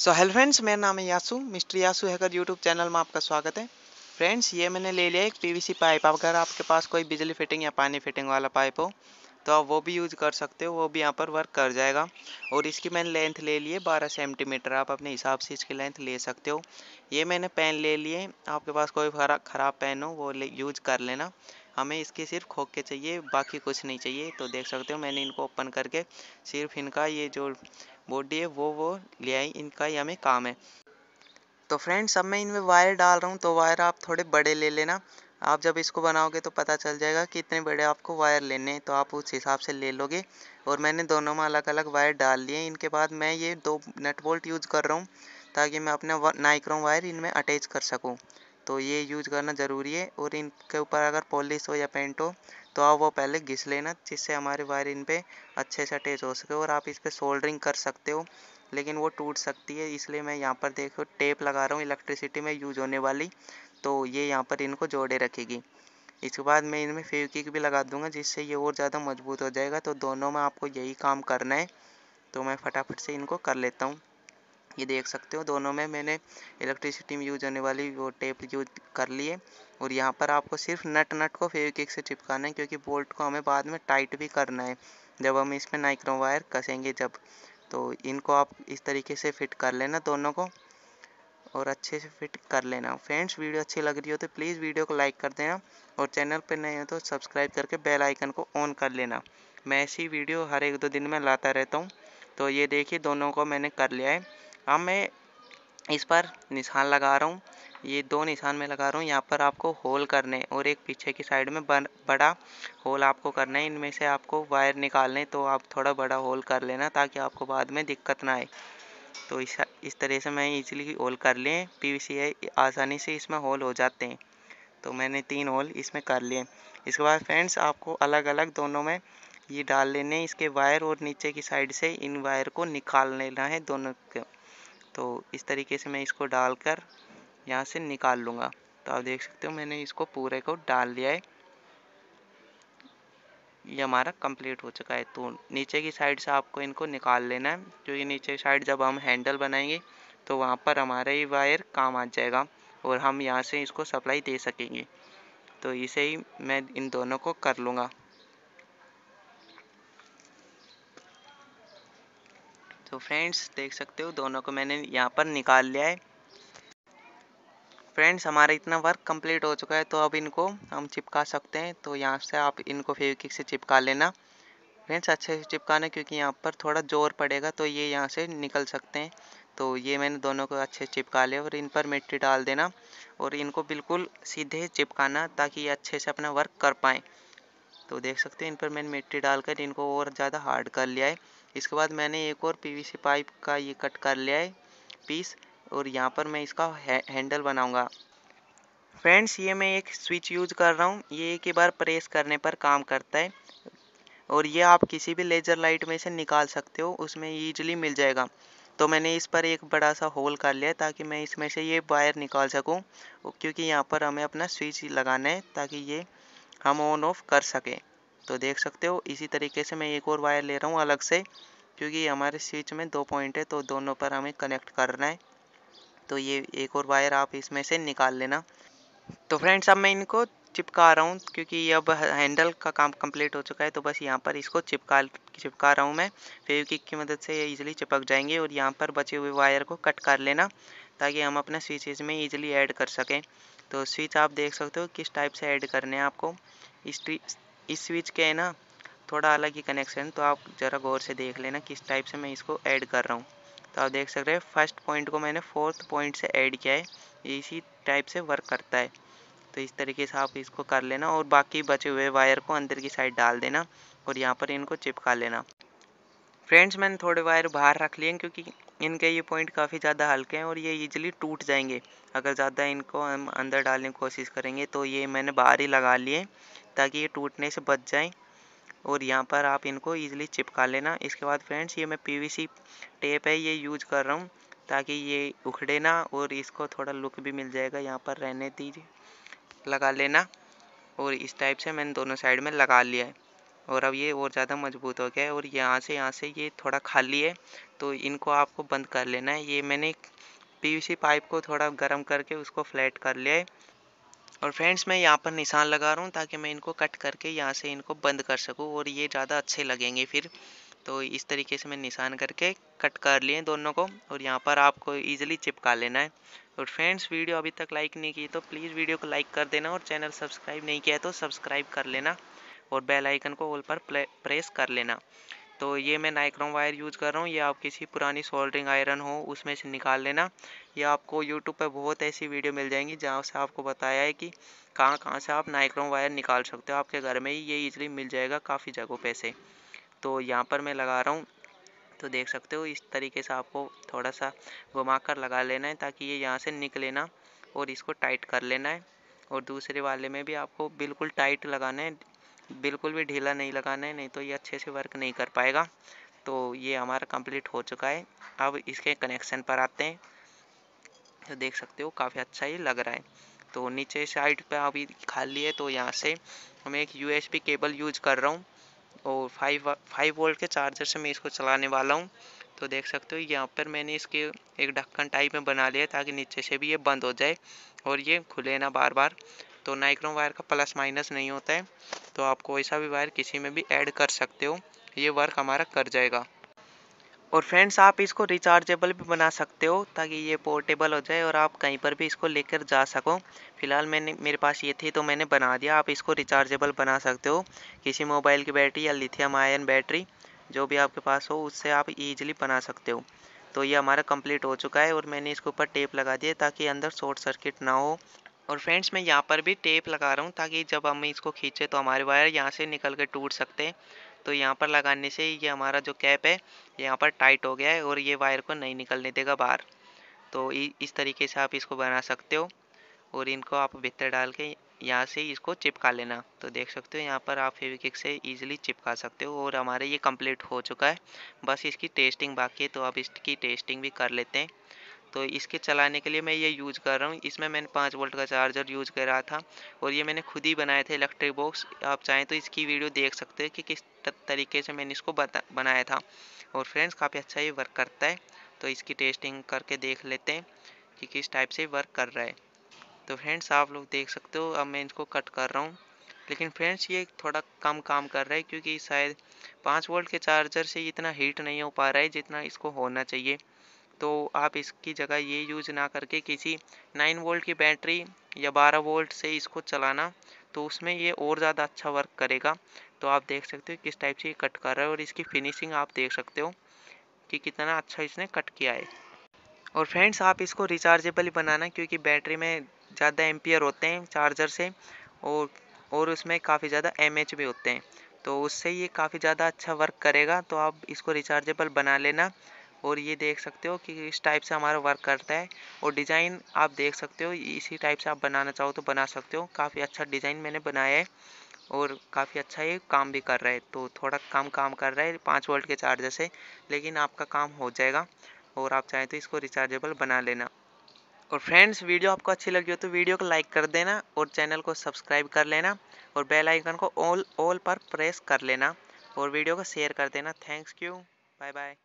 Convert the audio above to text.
so hello friends मेरा नाम है यासू मिस्टर यासू हैकर यूट्यूब चैनल में आपका स्वागत है फ्रेंड्स ये मैंने ले लिया एक पीवीसी पाइप अगर आपके पास कोई बिजली फिटिंग या पानी फिटिंग वाला पाइप हो तो आप वो भी यूज कर सकते हो वो भी यहाँ पर वर्क कर जाएगा और इसकी मैंने लेंथ ले ली है बारह सेंटीमीटर आप अपने हिसाब से इसकी लेंथ ले सकते हो ये मैंने पेन ले लिए आपके पास कोई खराब पेन हो वो यूज कर लेना हमें इसके सिर्फ खोखे चाहिए बाकी कुछ नहीं चाहिए तो देख सकते हो मैंने इनको ओपन करके सिर्फ इनका ये जो बॉडी है वो वो ले आई इनका ही हमें काम है तो फ्रेंड्स अब मैं इनमें वायर डाल रहा हूँ तो वायर आप थोड़े बड़े ले लेना आप जब इसको बनाओगे तो पता चल जाएगा कि इतने बड़े आपको वायर लेने हैं तो आप उस हिसाब से ले लोगे और मैंने दोनों में अलग अलग वायर डाल लिए इनके बाद मैं ये दो नट बोल्ट यूज़ कर रहा हूँ ताकि मैं अपना नाइक्रोम वायर इनमें अटैच कर सकूँ तो ये यूज करना ज़रूरी है और इनके ऊपर अगर पॉलिश हो या पेंट हो तो आप वो पहले घिस लेना जिससे हमारे वायर इन पर अच्छे से अटैच हो सके और आप इस पर सोल्डरिंग कर सकते हो लेकिन वो टूट सकती है इसलिए मैं यहाँ पर देखो टेप लगा रहा हूँ इलेक्ट्रिसिटी में यूज होने वाली तो ये यहाँ पर इनको जोड़े रखेगी इसके बाद मैं इनमें फेविकिक भी लगा दूंगा जिससे ये और ज़्यादा मजबूत हो जाएगा तो दोनों में आपको यही काम करना है तो मैं फटाफट से इनको कर लेता हूँ ये देख सकते हो दोनों में मैंने इलेक्ट्रिसिटी में यूज होने वाली वो टेप यूज कर ली है और यहाँ पर आपको सिर्फ नट नट को फेविक से चिपकाना है क्योंकि बोल्ट को हमें बाद में टाइट भी करना है जब हम इसमें नाइक्रो वायर कसेंगे जब तो इनको आप इस तरीके से फिट कर लेना दोनों को और अच्छे से फिट कर लेना फ्रेंड्स वीडियो अच्छी लग रही हो तो प्लीज़ वीडियो को लाइक कर देना और चैनल पर नए हो तो सब्सक्राइब करके बेल आइकन को ऑन कर लेना मैं ऐसी वीडियो हर एक दो दिन में लाता रहता हूँ तो ये देखिए दोनों को मैंने कर लिया है अब हाँ, मैं इस पर निशान लगा रहा हूँ ये दो निशान में लगा रहा हूँ यहाँ पर आपको होल करने और एक पीछे की साइड में बड़ा होल आपको करना है इनमें से आपको वायर निकालने तो आप थोड़ा बड़ा होल कर लेना ताकि आपको बाद में दिक्कत ना आए तो इस इस तरह से मैं इजीली होल कर लिए पीवीसी है आसानी से इसमें होल हो जाते हैं तो मैंने तीन होल इसमें कर लिए इसके बाद फ्रेंड्स आपको अलग अलग दोनों में ये डाल लेने इसके वायर और नीचे की साइड से इन वायर को निकाल लेना है दोनों के तो इस तरीके से मैं इसको डालकर यहाँ से निकाल लूँगा तो आप देख सकते हो मैंने इसको पूरे को डाल दिया है ये हमारा कंप्लीट हो चुका है तो नीचे की साइड से आपको इनको निकाल लेना है क्योंकि नीचे की साइड जब हम हैंडल बनाएंगे तो वहाँ पर हमारा ही वायर काम आ जाएगा और हम यहाँ से इसको सप्लाई दे सकेंगे तो इसे ही मैं इन दोनों को कर लूँगा तो फ्रेंड्स देख सकते हो दोनों को मैंने यहाँ पर निकाल लिया है फ्रेंड्स हमारा इतना वर्क कंप्लीट हो चुका है तो अब इनको हम चिपका सकते हैं तो यहाँ से आप इनको फेविक से चिपका लेना फ्रेंड्स अच्छे से चिपकाना क्योंकि यहाँ पर थोड़ा जोर पड़ेगा तो ये यहाँ से निकल सकते हैं तो ये मैंने दोनों को अच्छे से चिपका लिया और इन पर मिट्टी डाल देना और इनको बिल्कुल सीधे चिपकाना ताकि ये अच्छे से अपना वर्क कर पाएँ तो देख सकते हो इन पर मैंने मिट्टी डालकर इनको और ज़्यादा हार्ड कर लिया है इसके बाद मैंने एक और पीवीसी पाइप का ये कट कर लिया है पीस और यहाँ पर मैं इसका है, हाँ, हैंडल बनाऊँगा फ्रेंड्स ये मैं एक स्विच यूज कर रहा हूँ ये एक ही बार प्रेस करने पर काम करता है और ये आप किसी भी लेज़र लाइट में से निकाल सकते हो उसमें ईजिली मिल जाएगा तो मैंने इस पर एक बड़ा सा होल कर लिया ताकि मैं इसमें से ये वायर निकाल सकूँ क्योंकि यहाँ पर हमें अपना स्विच लगाना है ताकि ये हम ऑन ऑफ कर सकें तो देख सकते हो इसी तरीके से मैं एक और वायर ले रहा हूँ अलग से क्योंकि हमारे स्विच में दो पॉइंट है तो दोनों पर हमें कनेक्ट करना है तो ये एक और वायर आप इसमें से निकाल लेना तो फ्रेंड्स अब मैं इनको चिपका रहा हूँ क्योंकि अब हैंडल का काम कंप्लीट हो चुका है तो बस यहाँ पर इसको चिपका चिपका रहा हूँ मैं फेविकिक की मदद से ये ईजिली चिपक जाएंगे और यहाँ पर बचे हुए वायर को कट कर लेना ताकि हम अपने स्विचेज में ईजिली ऐड कर सकें तो स्विच आप देख सकते हो किस टाइप से ऐड करने हैं आपको इस इस स्विच के है ना थोड़ा अलग ही कनेक्शन तो आप ज़रा गौर से देख लेना किस टाइप से मैं इसको ऐड कर रहा हूँ तो आप देख सकते हैं फर्स्ट पॉइंट को मैंने फोर्थ पॉइंट से ऐड किया है ये इसी टाइप से वर्क करता है तो इस तरीके से आप इसको कर लेना और बाकी बचे हुए वायर को अंदर की साइड डाल देना और यहाँ पर इनको चिपका लेना फ्रेंड्स मैंने थोड़े वायर बाहर रख लिए क्योंकि इनके ये पॉइंट काफ़ी ज़्यादा हल्के हैं और ये इजीली टूट जाएंगे अगर ज़्यादा इनको हम अंदर डालने की कोशिश करेंगे तो ये मैंने बाहर ही लगा लिए ताकि ये टूटने से बच जाएं और यहाँ पर आप इनको ईजिली चिपका लेना इसके बाद फ्रेंड्स ये मैं पीवीसी टेप है ये यूज कर रहा हूँ ताकि ये उखड़े ना और इसको थोड़ा लुक भी मिल जाएगा यहाँ पर रहने दीजिए लगा लेना और इस टाइप से मैंने दोनों साइड में लगा लिया है और अब ये और ज़्यादा मजबूत हो गया है और यहाँ से यहाँ से ये थोड़ा खाली है तो इनको आपको बंद कर लेना है ये मैंने पीवीसी पाइप को थोड़ा गर्म करके उसको फ्लैट कर लिया है और फ्रेंड्स मैं यहाँ पर निशान लगा रहा हूँ ताकि मैं इनको कट करके यहाँ से इनको बंद कर सकूँ और ये ज़्यादा अच्छे लगेंगे फिर तो इस तरीके से मैं निशान करके कट कर लिए दोनों को और यहाँ पर आपको ईजिली चिपका लेना है और फ्रेंड्स वीडियो अभी तक लाइक नहीं की तो प्लीज़ वीडियो को लाइक कर देना और चैनल सब्सक्राइब नहीं किया तो सब्सक्राइब कर लेना और बेल आइकन को ऑल पर प्रेस कर लेना तो ये मैं नाइक्रोम वायर यूज़ कर रहा हूँ ये आप किसी पुरानी सोल्डरिंग आयरन हो उसमें से निकाल लेना ये आपको यूट्यूब पर बहुत ऐसी वीडियो मिल जाएंगी जहाँ से आपको बताया है कि कहाँ कहाँ से आप नाइक्रोम वायर निकाल सकते हो आपके घर में ही ये इजली मिल जाएगा काफ़ी जगहों पर से तो यहाँ पर मैं लगा रहा हूँ तो देख सकते हो इस तरीके से आपको थोड़ा सा घुमा कर लगा लेना है ताकि ये यहाँ से निकले ना और इसको टाइट कर लेना है और दूसरे वाले में भी आपको बिल्कुल टाइट लगाना है बिल्कुल भी ढीला नहीं लगाना है नहीं तो ये अच्छे से वर्क नहीं कर पाएगा तो ये हमारा कंप्लीट हो चुका है अब इसके कनेक्शन पर आते हैं तो देख सकते हो काफ़ी अच्छा ये लग रहा है तो नीचे साइड पर अभी खाली है तो यहाँ से मैं एक यू केबल यूज कर रहा हूँ और फाइव फाइव वोल्ट के चार्जर से मैं इसको चलाने वाला हूँ तो देख सकते हो यहाँ पर मैंने इसके एक ढक्कन टाइप में बना लिया ताकि नीचे से भी ये बंद हो जाए और ये खुले ना बार बार तो नाइक्रोम वायर का प्लस माइनस नहीं होता है तो आप कोई सा भी वायर किसी में भी ऐड कर सकते हो ये वर्क हमारा कर जाएगा और फ्रेंड्स आप इसको रिचार्जेबल भी बना सकते हो ताकि ये पोर्टेबल हो जाए और आप कहीं पर भी इसको लेकर जा सको फ़िलहाल मैंने मेरे पास ये थी तो मैंने बना दिया आप इसको रिचार्जेबल बना सकते हो किसी मोबाइल की बैटरी या लिथियम आयन बैटरी जो भी आपके पास हो उससे आप ईजिली बना सकते हो तो ये हमारा कंप्लीट हो चुका है और मैंने इसके ऊपर टेप लगा दिया ताकि अंदर शॉर्ट सर्किट ना हो और फ्रेंड्स मैं यहाँ पर भी टेप लगा रहा हूँ ताकि जब हम इसको खींचे तो हमारे वायर यहाँ से निकल के टूट सकते हैं तो यहाँ पर लगाने से ये हमारा जो कैप है यहाँ पर टाइट हो गया है और ये वायर को नहीं निकलने देगा बाहर तो इस तरीके से आप इसको बना सकते हो और इनको आप भितर डाल के यहाँ से इसको चिपका लेना तो देख सकते हो यहाँ पर आप फेविकिक से इजीली चिपका सकते हो और हमारे ये कंप्लीट हो चुका है बस इसकी टेस्टिंग बाकी है तो आप इसकी टेस्टिंग भी कर लेते हैं तो इसके चलाने के लिए मैं ये यूज़ कर रहा हूँ इसमें मैंने पाँच वोल्ट का चार्जर यूज़ कर रहा था और ये मैंने खुद ही बनाए थे इलेक्ट्रिक बॉक्स आप चाहें तो इसकी वीडियो देख सकते हैं कि किस तरीके से मैंने इसको बनाया था और फ्रेंड्स काफ़ी अच्छा ये वर्क करता है तो इसकी टेस्टिंग करके देख लेते हैं कि किस टाइप से वर्क कर रहा है तो फ्रेंड्स आप लोग देख सकते हो अब मैं इसको कट कर रहा हूँ लेकिन फ्रेंड्स ये थोड़ा कम काम कर रहा है क्योंकि शायद पाँच वोल्ट के चार्जर से इतना हीट नहीं हो पा रहा है जितना इसको होना चाहिए तो आप इसकी जगह ये यूज ना करके किसी नाइन वोल्ट की बैटरी या बारह वोल्ट से इसको चलाना तो उसमें ये और ज़्यादा अच्छा वर्क करेगा तो आप देख सकते हो किस टाइप से ये कट कर रहा है और इसकी फिनिशिंग आप देख सकते हो कि कितना अच्छा इसने कट किया है और फ्रेंड्स आप इसको रिचार्जेबल बनाना क्योंकि बैटरी में ज़्यादा एम्पियर होते हैं चार्जर से और और उसमें काफ़ी ज़्यादा एम भी होते हैं तो उससे ये काफ़ी ज़्यादा अच्छा वर्क करेगा तो आप इसको रिचार्जेबल बना लेना और ये देख सकते हो कि इस टाइप से हमारा वर्क करता है और डिज़ाइन आप देख सकते हो इसी टाइप से आप बनाना चाहो तो बना सकते हो काफ़ी अच्छा डिज़ाइन मैंने बनाया है और काफ़ी अच्छा ये काम भी कर रहा है तो थोड़ा कम काम कर रहा है पाँच वोल्ट के चार्जर से लेकिन आपका काम हो जाएगा और आप चाहें तो इसको रिचार्जेबल बना लेना और फ्रेंड्स वीडियो आपको अच्छी लगी हो तो वीडियो को लाइक कर देना और चैनल को सब्सक्राइब कर लेना और बेल आइकन को ऑल ऑल पर प्रेस कर लेना और वीडियो को शेयर कर देना थैंक्स यू बाय बाय